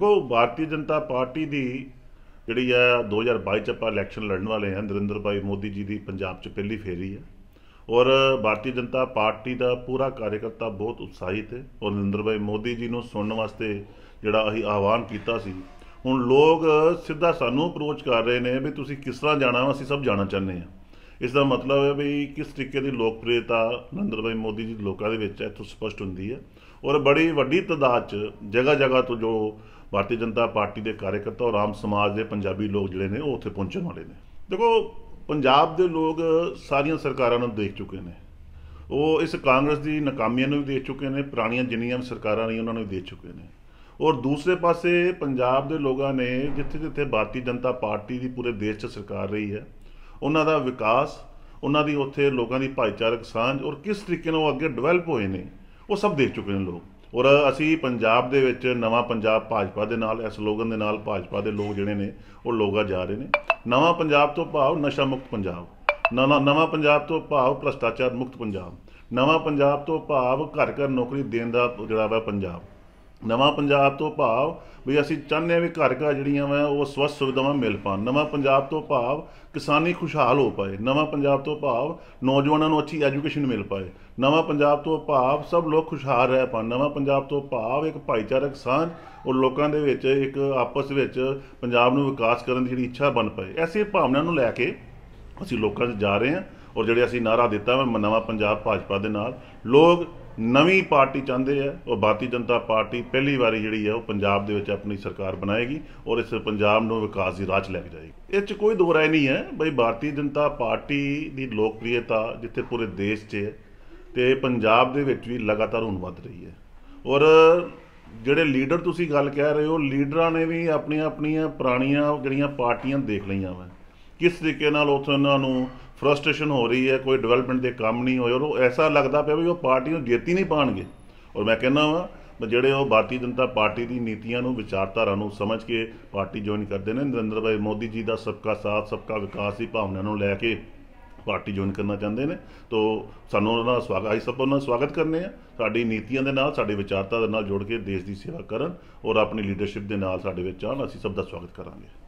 ਦੇਖੋ ਭਾਰਤੀ ਜਨਤਾ ਪਾਰਟੀ ਦੀ ਜਿਹੜੀ ਆ 2022 ਚ ਆਪਾਂ ਇਲੈਕਸ਼ਨ ਲੜਨ ਵਾਲੇ ਆ ਨਰਿੰਦਰ ਭਾਈ ਮੋਦੀ ਜੀ ਦੀ ਪੰਜਾਬ ਚ ਪਹਿਲੀ ਫੇਰੀ ਹੈ ਔਰ ਭਾਰਤੀ ਜਨਤਾ ਪਾਰਟੀ ਦਾ ਪੂਰਾ ਕਾਰਜਕਰਤਾ ਬਹੁਤ ਉਤਸ਼ਾਹਿਤ ਹੈ ਔਰ ਨਰਿੰਦਰ ਭਾਈ ਮੋਦੀ ਜੀ ਨੂੰ ਸੁਣਨ ਵਾਸਤੇ ਜਿਹੜਾ ਅਸੀਂ ਆਹਵਾਨ ਕੀਤਾ ਸੀ ਹੁਣ ਲੋਕ ਸਿੱਧਾ ਸਾਨੂੰ ਅਪਰੋਚ ਕਰ ਰਹੇ ਨੇ ਵੀ ਤੁਸੀਂ ਕਿਸ ਤਰ੍ਹਾਂ ਜਾਣਾ ਅਸੀਂ ਸਭ ਜਾਣਾ ਚਾਹੁੰਦੇ ਆ ਇਸ ਦਾ ਮਤਲਬ ਹੈ ਵੀ ਕਿਸ ਤਰੀਕੇ ਦੀ ਲੋਕਪ੍ਰਿਯਤਾ ਨਰਿੰਦਰ ਭਾਈ ਮੋਦੀ ਜੀ ਲੋਕਾਂ ਦੇ ਵਿੱਚ ਤੋਂ ਸਪਸ਼ਟ ਹੁੰਦੀ ਹੈ ਔਰ ਬੜੀ ਵੱਡੀ ਤਦਾਦ 'ਚ ਜਗ੍ਹਾ ਜਗ੍ਹਾ ਤੋਂ ਜੋ ਭਾਰਤੀ ਜਨਤਾ ਪਾਰਟੀ ਦੇ ਕਾਰਜਕਰਤਾ ਔਰ ਆਮ ਸਮਾਜ ਦੇ ਪੰਜਾਬੀ ਲੋਕ ਜਿਹੜੇ ਨੇ ਉਹ ਉੱਥੇ ਪਹੁੰਚਣ ਵਾਲੇ ਨੇ ਦੇਖੋ ਪੰਜਾਬ ਦੇ ਲੋਕ ਸਾਰੀਆਂ ਸਰਕਾਰਾਂ ਨੂੰ ਦੇਖ ਚੁੱਕੇ ਨੇ ਉਹ ਇਸ ਕਾਂਗਰਸ ਦੀ ਨਾਕਾਮੀਆਂ ਨੂੰ ਵੀ ਦੇਖ ਚੁੱਕੇ ਨੇ ਪੁਰਾਣੀਆਂ ਜਿੰਨੀਆਂ ਸਰਕਾਰਾਂ ਰਹੀਆਂ ਉਹਨਾਂ ਨੂੰ ਵੀ ਦੇਖ ਚੁੱਕੇ ਨੇ ਔਰ ਦੂਸਰੇ ਪਾਸੇ ਪੰਜਾਬ ਦੇ ਲੋਕਾਂ ਨੇ ਜਿੱਥੇ-ਜਿੱਥੇ ਭਾਰਤੀ ਜਨਤਾ ਪਾਰਟੀ ਦੀ ਪੂਰੇ ਦੇਸ਼ 'ਚ ਸਰਕਾਰ ਰਹੀ ਹੈ ਉਹਨਾਂ ਦਾ ਵਿਕਾਸ ਉਹਨਾਂ ਦੀ ਉੱਥੇ ਲੋਕਾਂ ਦੀ ਭਾਈਚਾਰਕ ਸਾਂਝ ਔਰ ਕਿਸ ਤਰੀਕੇ ਨਾਲ ਉਹ ਅੱਗੇ ਡਿਵੈਲਪ ਹੋਏ ਨੇ ਉਹ ਸਭ ਦੇਖ ਚੁੱਕੇ ਨੇ ਲੋਕ ਔਰ ਅਸੀਂ ਪੰਜਾਬ ਦੇ ਵਿੱਚ ਨਵਾਂ ਪੰਜਾਬ ਭਾਜਪਾ ਦੇ ਨਾਲ ਇਸ ਸਲੋਗਨ ਦੇ ਨਾਲ ਭਾਜਪਾ ਦੇ ਲੋਕ ਜਿਹੜੇ ਨੇ ਉਹ ਲੋਗਾ ਜਾ ਰਹੇ ਨੇ ਨਵਾਂ ਪੰਜਾਬ ਤੋਂ ਭਾਵ ਨਸ਼ਾ ਮੁਕਤ ਪੰਜਾਬ ਨਵਾਂ ਪੰਜਾਬ ਤੋਂ ਭਾਵ ਭ੍ਰਸ਼ਟਾਚਾਰ ਮੁਕਤ ਪੰਜਾਬ ਨਵਾਂ ਪੰਜਾਬ ਤੋਂ ਭਾਵ ਘਰ ਘਰ ਨੌਕਰੀ ਦੇਣ ਦਾ ਜਿਹੜਾ ਵਾ ਪੰਜਾਬ ਨਵਾਂ ਪੰਜਾਬ ਤੋਂ ਭਾਵ ਵੀ ਅਸੀਂ ਚਾਹੁੰਦੇ ਆ ਵੀ ਘਰ ਘਰ ਜਿਹੜੀਆਂ ਵਾ ਉਹ ਸਵਸਥ ਸੁਵਿਧਾਵਾਂ ਮਿਲ ਪਾਣ ਨਵਾਂ ਪੰਜਾਬ ਤੋਂ ਭਾਵ ਕਿਸਾਨੀ ਖੁਸ਼ਹਾਲ ਹੋ ਪਾਏ ਨਵਾਂ ਪੰਜਾਬ ਤੋਂ ਭਾਵ ਨੌਜਵਾਨਾਂ ਨੂੰ ਅੱਛੀ ਐਜੂਕੇਸ਼ਨ ਮਿਲ ਪਾਏ ਨਵਾਂ ਪੰਜਾਬ ਤੋਂ ਭਾਵ ਸਭ ਲੋਕ ਖੁਸ਼ਹਾਲ ਰਹਿ ਪਾਣ ਨਵਾਂ ਪੰਜਾਬ ਤੋਂ ਭਾਵ ਇੱਕ ਭਾਈਚਾਰਕ ਸਾਂਝ ਉਹ ਲੋਕਾਂ ਦੇ ਵਿੱਚ ਇੱਕ ਆਪਸ ਵਿੱਚ ਪੰਜਾਬ ਨੂੰ ਵਿਕਾਸ ਕਰਨ ਦੀ ਜਿਹੜੀ ਇੱਛਾ ਬਣ ਪਏ ਐਸੀ ਭਾਵਨਾ ਨੂੰ ਲੈ ਕੇ ਅਸੀਂ ਲੋਕਾਂ 'ਚ ਜਾ ਰਹੇ ਹਾਂ ਔਰ ਜਿਹੜੇ ਅਸੀਂ ਨਾਰਾ ਦਿੱਤਾ ਮੈਂ ਨਵਾਂ ਪੰਜਾਬ ਭਾਜਪਾ ਦੇ ਨਾਲ ਲੋਕ ਨਵੀਂ ਪਾਰਟੀ ਚਾਹੁੰਦੇ ਆ ਉਹ ਭਾਰਤੀ ਜਨਤਾ ਪਾਰਟੀ ਪਹਿਲੀ ਵਾਰੀ ਜਿਹੜੀ ਆ ਉਹ ਪੰਜਾਬ ਦੇ ਵਿੱਚ ਆਪਣੀ ਸਰਕਾਰ ਬਣਾਏਗੀ ਔਰ ਇਸ ਪੰਜਾਬ ਨੂੰ ਵਿਕਾਸ ਦੀ ਰਾਹ 'ਚ ਲੈ ਕੇ ਜਾਏਗੀ ਇਹ 'ਚ ਕੋਈ ਦੋਰਾ ਨਹੀਂ ਹੈ ਬਈ ਭਾਰਤੀ ਜਨਤਾ ਪਾਰਟੀ ਦੀ ਲੋਕਪ੍ਰਿਅਤਾ ਜਿੱਥੇ ਪੂਰੇ ਦੇਸ਼ 'ਚ ਹੈ ਤੇ ਪੰਜਾਬ ਦੇ ਵਿੱਚ ਵੀ ਲਗਾਤਾਰ ਹੁਣ ਵੱਧ ਰਹੀ ਹੈ ਔਰ ਜਿਹੜੇ ਲੀਡਰ ਤੁਸੀਂ ਗੱਲ ਕਹਿ ਰਹੇ ਹੋ ਲੀਡਰਾਂ ਨੇ ਵੀ ਆਪਣੀਆਂ ਆਪਣੀਆਂ ਪੁਰਾਣੀਆਂ ਜਿਹੜੀਆਂ ਪਾਰਟੀਆਂ ਦੇਖ ਲਈਆਂ ਵਾ ਕਿਸ ਤਰੀਕੇ ਨਾਲ ਉਥੋਂ ਉਹਨਾਂ ਨੂੰ ਫਰਸਟ੍ਰੇਸ਼ਨ ਹੋ ਰਹੀ ਹੈ ਕੋਈ ਡਿਵੈਲਪਮੈਂਟ ਦੇ ਕੰਮ ਨਹੀਂ ਹੋਏ ਔਰ ਉਹ ਐਸਾ ਲੱਗਦਾ ਪਿਆ ਵੀ ਉਹ ਪਾਰਟੀ ਨੂੰ ਜੇਤੀ ਨਹੀਂ ਪਾਣਗੇ ਔਰ ਮੈਂ ਕਹਿੰਦਾ ਵਾਂ ਜਿਹੜੇ ਉਹ ਭਾਰਤੀ ਜਨਤਾ ਪਾਰਟੀ ਦੀ ਨੀਤੀਆਂ ਨੂੰ ਵਿਚਾਰਧਾਰਾ ਨੂੰ ਸਮਝ ਕੇ ਪਾਰਟੀ ਜੁਆਇਨ ਕਰਦੇ ਨੇ ਨਰਿੰਦਰ ਭਾਈ ਮੋਦੀ ਜੀ ਦਾ ਸਬਕਾ ਸਾਥ ਸਬਕਾ ਵਿਕਾਸ ਦੀ ਭਾਵਨਾ ਨੂੰ ਲੈ ਕੇ ਪਾਰਟੀ ਜੁਆਇਨ ਕਰਨਾ ਚਾਹੁੰਦੇ ਨੇ ਤੋਂ ਸਾਨੂੰ ਉਹਨਾਂ ਦਾ ਸਵਾਗਤ ਆਈ ਸਭ ਨੂੰ ਸਵਾਗਤ ਕਰਨੇ ਆ ਸਾਡੀ ਨੀਤੀਆਂ ਦੇ ਨਾਲ ਸਾਡੇ ਵਿਚਾਰਧਾਰਾ ਦੇ ਨਾਲ ਜੁੜ ਕੇ ਦੇਸ਼ ਦੀ ਸੇਵਾ ਕਰਨ ਔਰ ਆਪਣੀ ਲੀਡਰਸ਼ਿਪ ਦੇ ਨਾਲ ਸਾਡੇ ਵਿੱਚ ਆਣ ਅਸੀਂ ਸਭ ਦਾ ਸਵਾਗਤ ਕਰਾਂਗੇ